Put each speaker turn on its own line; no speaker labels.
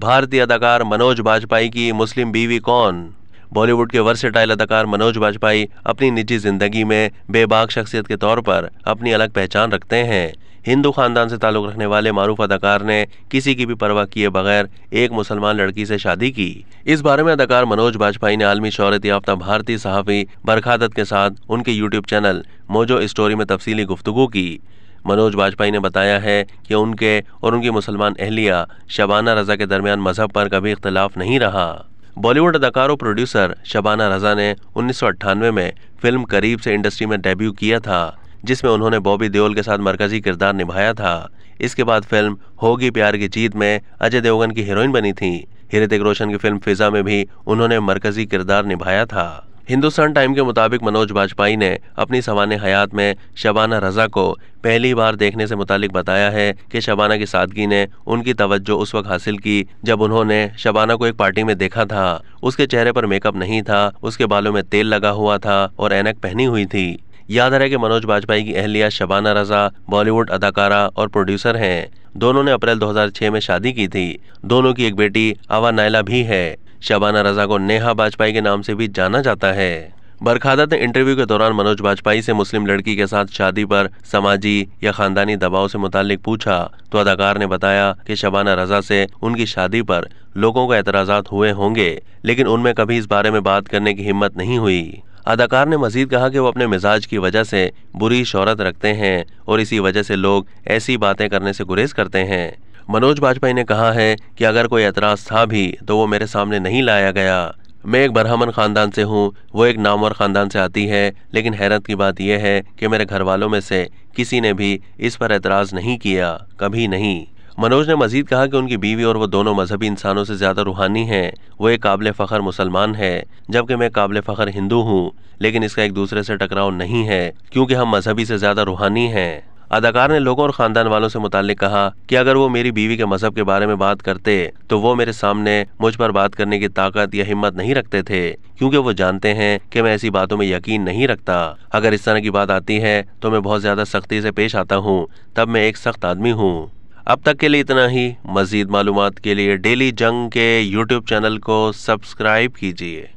भारतीय अदाकार मनोज बाजपेयी की मुस्लिम बीवी कौन बॉलीवुड के वर्सेटाइल अदाकार मनोज बाजपेयी अपनी निजी जिंदगी में बेबाक शख्सियत के तौर पर अपनी अलग पहचान रखते हैं हिंदू खानदान से ताल्लुक़ रखने वाले मारूफ अदाकार ने किसी की भी परवाह किए बगैर एक मुसलमान लड़की से शादी की इस बारे में अदाकार मनोज बाजपेयी ने आलमी शहरत याफ्ता भारतीय सहाफ़ी बरखादत के साथ उनके यूट्यूब चैनल मोजो स्टोरी में तफसीली गुफ्तु की मनोज वाजपेयी ने बताया है कि उनके और उनकी मुसलमान अहलिया शबाना रजा के दरमियान मजहब पर कभी इख्तलाफ नहीं रहा बॉलीवुड अदाकार और प्रोड्यूसर शबाना रजा ने उन्नीस में फिल्म करीब से इंडस्ट्री में डेब्यू किया था जिसमें उन्होंने बॉबी देओल के साथ मरकजी किरदार निभाया था इसके बाद फिल्म होगी प्यार की जीत में अजय देवगन की हीरोइन बनी थी हृतिक रोशन की फिल्म फिजा में भी उन्होंने मरकजी किरदार निभाया था हिंदुस्तान टाइम के मुताबिक मनोज बाजपाई ने अपनी सवान हयात में शबाना रजा को पहली बार देखने से मुतालिक बताया है कि शबाना की सादगी ने उनकी तवज्जो उस वक्त हासिल की जब उन्होंने शबाना को एक पार्टी में देखा था उसके चेहरे पर मेकअप नहीं था उसके बालों में तेल लगा हुआ था और एनक पहनी हुई थी याद रहे कि मनोज बाजपाई की अहलिया शबाना रजा बॉलीवुड अदाकारा और प्रोड्यूसर हैं दोनों ने अप्रैल 2006 में शादी की थी दोनों की एक बेटी अवा नायला भी है शबाना रजा को नेहा बाजपाई के नाम से भी जाना जाता है बरखादत ने इंटरव्यू के दौरान मनोज बाजपाई से मुस्लिम लड़की के साथ शादी पर समाजी या खानदानी दबाव से मुतालिक पूछा तो अदाकार ने बताया कि शबाना रजा से उनकी शादी पर लोगों को एतराजात हुए होंगे लेकिन उनमें कभी इस बारे में बात करने की हिम्मत नहीं हुई अदाकार ने मजीद कहा कि वो अपने मिजाज की वजह से बुरी शहरत रखते हैं और इसी वजह से लोग ऐसी बातें करने से गुरेज करते हैं मनोज वाजपेयी ने कहा है कि अगर कोई एतराज़ था भी तो वो मेरे सामने नहीं लाया गया मैं एक ब्राह्मण ख़ानदान से हूँ वो एक नामवर ख़ानदान से आती है लेकिन हैरत की बात यह है कि मेरे घर वालों में से किसी ने भी इस पर एतराज़ नहीं किया कभी नहीं मनोज ने मजीद कहा कि उनकी बीवी और वो दोनों मजहबी इंसानों से ज़्यादा रूहानी हैं वो एक काबिल फ़खर मुसलमान है जबकि मैं काबिल फ़खर हिंदू हूँ लेकिन इसका एक दूसरे से टकराव नहीं है क्योंकि हम मजहबी से ज़्यादा रूहानी हैं अदाकार ने लोगों और खानदान वालों से मुतालिक कहा कि अगर वो मेरी बीवी के मजहब के बारे में बात करते तो वो मेरे सामने मुझ पर बात करने की ताकत या हिम्मत नहीं रखते थे क्योंकि वो जानते हैं कि मैं ऐसी बातों में यकीन नहीं रखता अगर इस तरह की बात आती है तो मैं बहुत ज्यादा सख्ती से पेश आता हूँ तब मैं एक सख्त आदमी हूँ अब तक के लिए इतना ही मजीद मालूम के लिए डेली जंग के यूट्यूब चैनल को सब्सक्राइब कीजिए